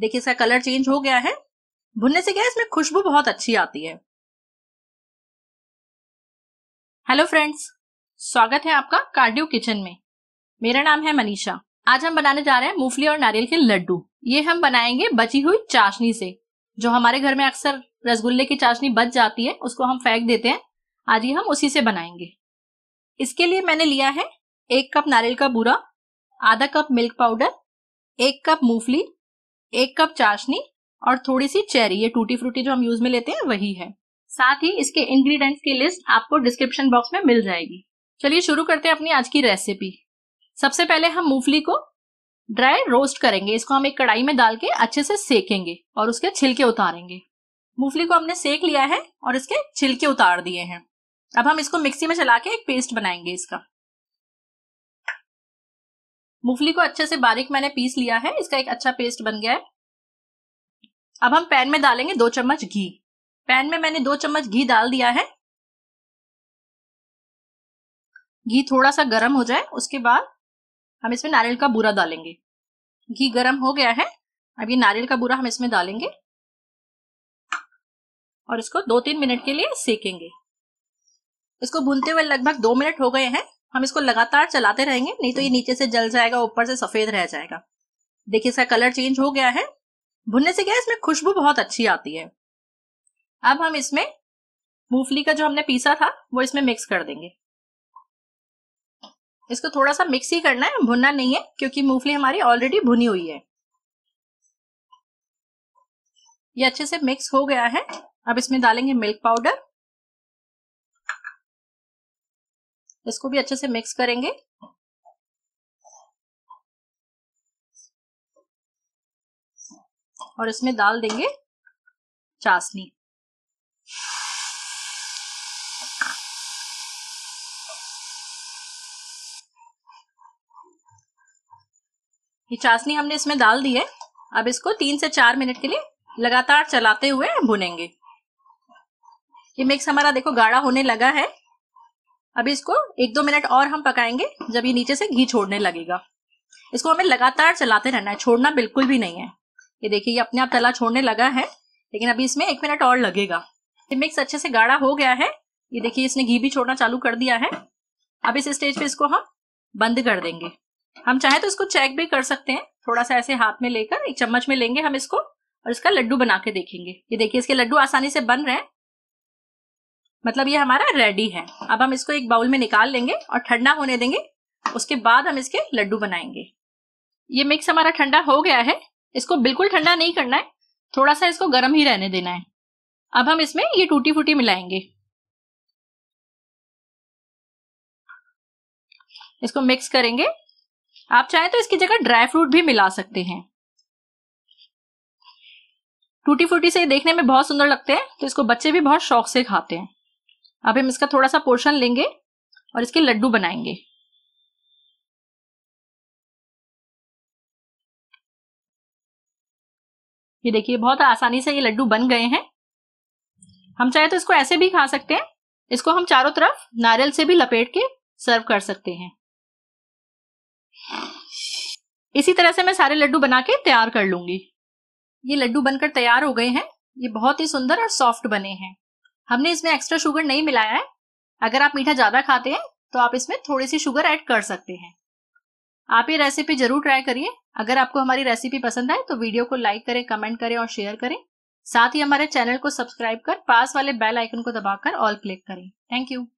देखिए इसका colour change हो गया है भुनने से क्या है इसमें खुशबू बहुत अच्छी आती है हेलो फ्रेंड्स स्वागत है आपका कार्डियो किचन में मेरा नाम है मनीषा आज हम बनाने जा रहे हैं मूंगफली और नारियल के लड्डू ये हम बनाएंगे बची हुई चाशनी से जो हमारे घर में अक्सर रसगुल्ले की चाशनी बच जाती है उसको हम फेंक देते हैं आज ये हम उसी से बनाएंगे इसके लिए मैंने लिया है एक कप नारियल का बूरा आधा कप मिल्क पाउडर एक कप मूंगफली एक कप चाशनी और थोड़ी सी चेरी ये टूटी फ्रूटी जो हम यूज में लेते हैं वही है साथ ही इसके इंग्रेडिएंट्स की लिस्ट आपको डिस्क्रिप्शन बॉक्स में मिल जाएगी चलिए शुरू करते हैं अपनी आज की रेसिपी सबसे पहले हम मूंगफली को ड्राई रोस्ट करेंगे इसको हम एक कढ़ाई में डाल के अच्छे से सेकेंगे और उसके छिलके उतारेंगे मूंगफली को हमने सेक लिया है और इसके छिलके उतार दिए हैं अब हम इसको मिक्सी में चला के एक पेस्ट बनाएंगे इसका मूंगफली को अच्छे से बारीक मैंने पीस लिया है इसका एक अच्छा पेस्ट बन गया है अब हम पैन में डालेंगे दो चम्मच घी पैन में मैंने दो चम्मच घी डाल दिया है घी थोड़ा सा गर्म हो जाए उसके बाद हम इसमें नारियल का बूरा डालेंगे घी गर्म हो गया है अब ये नारियल का बूरा हम इसमें डालेंगे और इसको दो तीन मिनट के लिए सेकेंगे इसको भूनते हुए लगभग दो मिनट हो गए हैं हम इसको लगातार चलाते रहेंगे नहीं तो ये नीचे से जल जाएगा ऊपर से सफेद रह जाएगा देखिए इसका कलर चेंज हो गया है भुनने से क्या है इसमें खुशबू बहुत अच्छी आती है अब हम इसमें मूंगफली का जो हमने पीसा था वो इसमें मिक्स कर देंगे इसको थोड़ा सा मिक्स ही करना है भुनना नहीं है क्योंकि मूंगफली हमारी ऑलरेडी भुनी हुई है ये अच्छे से मिक्स हो गया है अब इसमें डालेंगे मिल्क पाउडर इसको भी अच्छे से मिक्स करेंगे और इसमें डाल देंगे चाशनी ये चाशनी हमने इसमें डाल दी है अब इसको तीन से चार मिनट के लिए लगातार चलाते हुए भुनेंगे ये मिक्स हमारा देखो गाढ़ा होने लगा है अभी इसको एक दो मिनट और हम पकाएंगे जब ये नीचे से घी छोड़ने लगेगा इसको हमें लगातार चलाते रहना है छोड़ना बिल्कुल भी नहीं है ये देखिए ये अपने आप तला छोड़ने लगा है लेकिन अभी इसमें एक मिनट और लगेगा ये मिक्स अच्छे से गाढ़ा हो गया है ये देखिए इसने घी भी छोड़ना चालू कर दिया है अब इस स्टेज पे इसको हम बंद कर देंगे हम चाहे तो इसको चेक भी कर सकते हैं थोड़ा सा ऐसे हाथ में लेकर एक चम्मच में लेंगे हम इसको और इसका लड्डू बना के देखेंगे ये देखिए इसके लड्डू आसानी से बन रहे हैं मतलब ये हमारा रेडी है अब हम इसको एक बाउल में निकाल लेंगे और ठंडा होने देंगे उसके बाद हम इसके लड्डू बनाएंगे ये मिक्स हमारा ठंडा हो गया है इसको बिल्कुल ठंडा नहीं करना है थोड़ा सा इसको गर्म ही रहने देना है अब हम इसमें ये टूटी फूटी मिलाएंगे इसको मिक्स करेंगे आप चाहें तो इसकी जगह ड्राई फ्रूट भी मिला सकते हैं टूटी फूटी से देखने में बहुत सुंदर लगते हैं तो इसको बच्चे भी बहुत शौक से खाते हैं अब हम इसका थोड़ा सा पोर्शन लेंगे और इसके लड्डू बनाएंगे ये देखिए बहुत आसानी से ये लड्डू बन गए हैं हम चाहे तो इसको ऐसे भी खा सकते हैं इसको हम चारों तरफ नारियल से भी लपेट के सर्व कर सकते हैं इसी तरह से मैं सारे लड्डू बना के तैयार कर लूंगी ये लड्डू बनकर तैयार हो गए हैं ये बहुत ही सुंदर और सॉफ्ट बने हैं हमने इसमें एक्स्ट्रा शुगर नहीं मिलाया है अगर आप मीठा ज्यादा खाते हैं तो आप इसमें थोड़ी सी शुगर ऐड कर सकते हैं आप ये रेसिपी जरूर ट्राई करिए अगर आपको हमारी रेसिपी पसंद आए तो वीडियो को लाइक करें कमेंट करें और शेयर करें साथ ही हमारे चैनल को सब्सक्राइब कर पास वाले बेल आइकन को दबाकर ऑल क्लिक करें थैंक यू